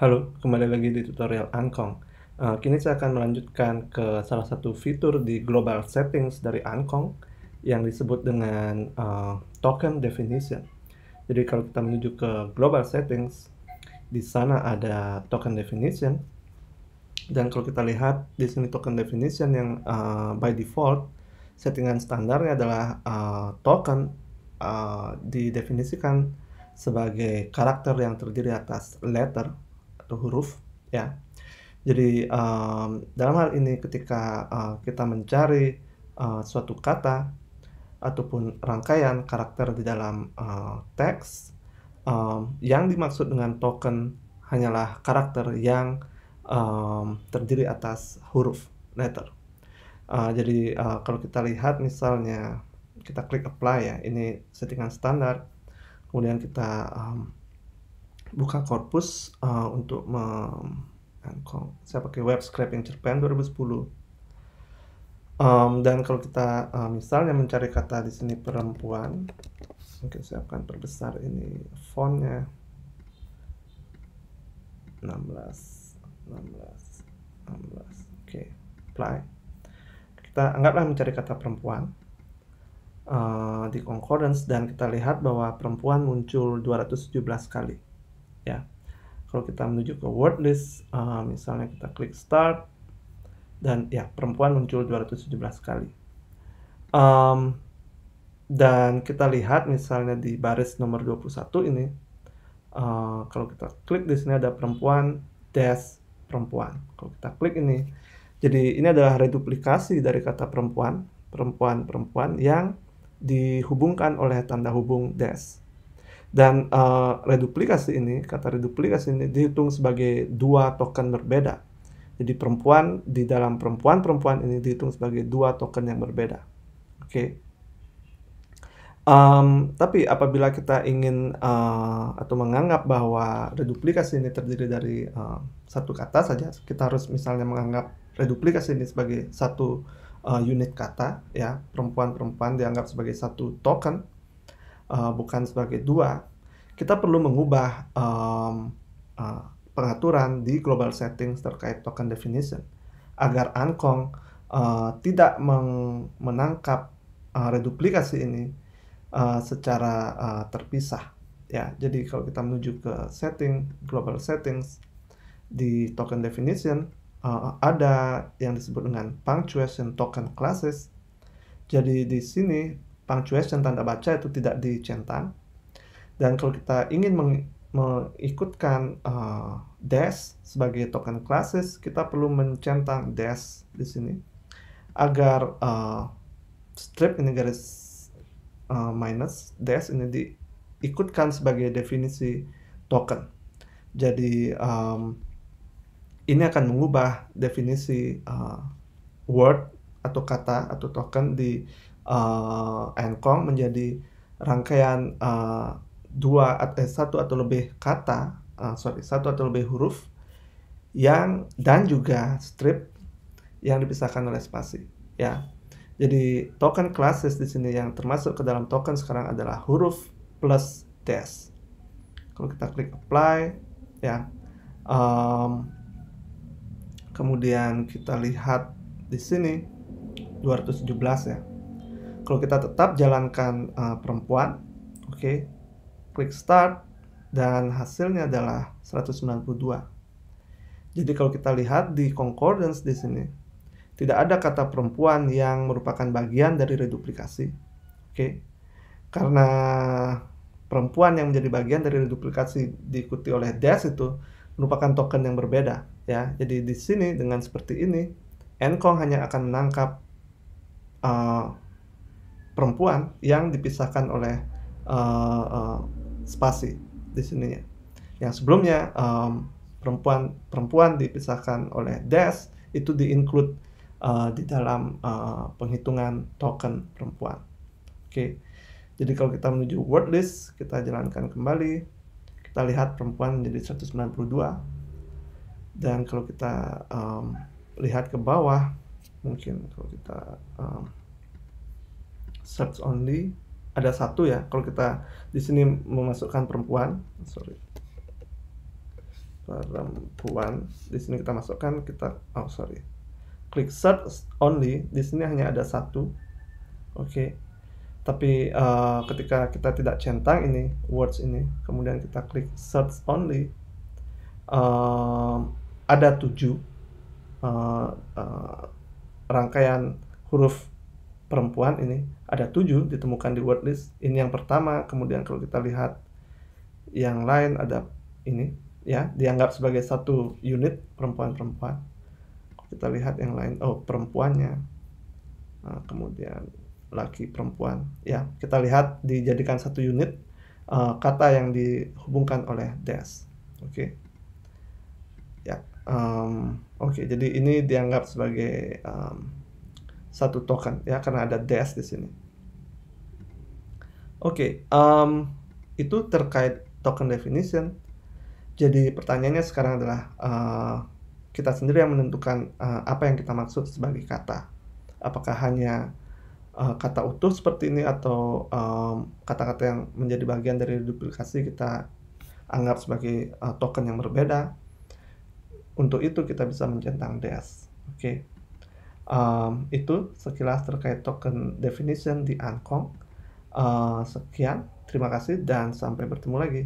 Halo, kembali lagi di tutorial Angkong. Uh, kini saya akan melanjutkan ke salah satu fitur di global settings dari Angkong yang disebut dengan uh, token definition. Jadi kalau kita menuju ke global settings, di sana ada token definition. Dan kalau kita lihat di sini token definition yang uh, by default settingan standarnya adalah uh, token uh, didefinisikan sebagai karakter yang terdiri atas letter satu huruf ya jadi um, dalam hal ini ketika uh, kita mencari uh, suatu kata ataupun rangkaian karakter di dalam uh, teks um, yang dimaksud dengan token hanyalah karakter yang um, terdiri atas huruf letter. Uh, jadi uh, kalau kita lihat misalnya kita klik apply ya, ini settingan standar. Kemudian kita um, buka korpus uh, eh, untuk mengangkong. Saya pakai web scraping cerpen 2010. Um, dan kalau kita uh, misalnya mencari kata di sini perempuan, mungkin saya akan perbesar ini fontnya 16, 16, 16. Oke, okay. apply. Kita anggaplah mencari kata perempuan uh, di concordance dan kita lihat bahwa perempuan muncul 217 kali ya kalau kita menuju ke word list uh, misalnya kita klik start dan ya perempuan muncul 217 kali um, dan kita lihat misalnya di baris nomor 21 ini uh, kalau kita klik di sini ada perempuan dash perempuan kalau kita klik ini jadi ini adalah reduplikasi dari kata perempuan perempuan perempuan yang dihubungkan oleh tanda hubung dash dan uh, reduplikasi ini, kata reduplikasi ini dihitung sebagai dua token berbeda. Jadi perempuan di dalam perempuan-perempuan ini dihitung sebagai dua token yang berbeda. Oke. Okay. Um, tapi apabila kita ingin uh, atau menganggap bahwa reduplikasi ini terdiri dari uh, satu kata saja, kita harus misalnya menganggap reduplikasi ini sebagai satu uh, unit kata, ya perempuan-perempuan dianggap sebagai satu token uh, bukan sebagai dua, kita perlu mengubah um, uh, eh, pengaturan di global settings terkait token definition agar Ankong uh, eh, tidak menangkap uh, reduplikasi ini uh, secara uh, terpisah ya jadi kalau kita menuju ke setting global settings di token definition uh, ada yang disebut dengan punctuation token classes jadi di sini punctuation tanda baca itu tidak dicentang. Dan kalau kita ingin meng mengikutkan uh, eh, dash sebagai token classes, kita perlu mencentang dash di sini agar uh, strip ini garis uh, minus dash ini diikutkan sebagai definisi token. Jadi um, ini akan mengubah definisi uh, word atau kata atau token di uh, eh, engkong menjadi rangkaian uh, dua eh, satu atau lebih kata uh, sorry satu atau lebih huruf yang dan juga strip yang dipisahkan oleh spasi ya jadi token classes di sini yang termasuk ke dalam token sekarang adalah huruf plus dash kalau kita klik apply ya um, kemudian kita lihat di sini 217 ya kalau kita tetap jalankan uh, perempuan oke okay, klik start dan hasilnya adalah 192 jadi kalau kita lihat di concordance di sini tidak ada kata perempuan yang merupakan bagian dari reduplikasi oke okay? karena perempuan yang menjadi bagian dari reduplikasi diikuti oleh dash itu merupakan token yang berbeda ya jadi di sini dengan seperti ini Encong hanya akan menangkap uh, perempuan yang dipisahkan oleh uh, uh, spasi di sininya. Yang sebelumnya um, perempuan perempuan dipisahkan oleh dash itu diinclude uh, di dalam uh, penghitungan token perempuan. Oke. Okay. Jadi kalau kita menuju word list, kita jalankan kembali. Kita lihat perempuan menjadi 192. Dan kalau kita um, lihat ke bawah, mungkin kalau kita um, search only ada satu ya kalau kita di sini memasukkan perempuan sorry perempuan di sini kita masukkan kita oh sorry klik search only di sini hanya ada satu oke okay. tapi uh, ketika kita tidak centang ini words ini kemudian kita klik search only uh, ada tujuh uh, uh, rangkaian huruf perempuan ini ada tujuh ditemukan di word list ini yang pertama kemudian kalau kita lihat yang lain ada ini ya dianggap sebagai satu unit perempuan-perempuan kita lihat yang lain oh perempuannya nah, kemudian laki perempuan ya kita lihat dijadikan satu unit uh, kata yang dihubungkan oleh des oke okay. ya um, oke okay, jadi ini dianggap sebagai um, satu token ya karena ada dash di sini. Oke, okay, um, itu terkait token definition. Jadi pertanyaannya sekarang adalah uh, kita sendiri yang menentukan uh, apa yang kita maksud sebagai kata. Apakah hanya uh, kata utuh seperti ini atau kata-kata um, yang menjadi bagian dari duplikasi kita anggap sebagai uh, token yang berbeda. Untuk itu kita bisa mencentang des. Oke. Okay um, itu sekilas terkait token definition di Angkong. Uh, eh, sekian, terima kasih dan sampai bertemu lagi.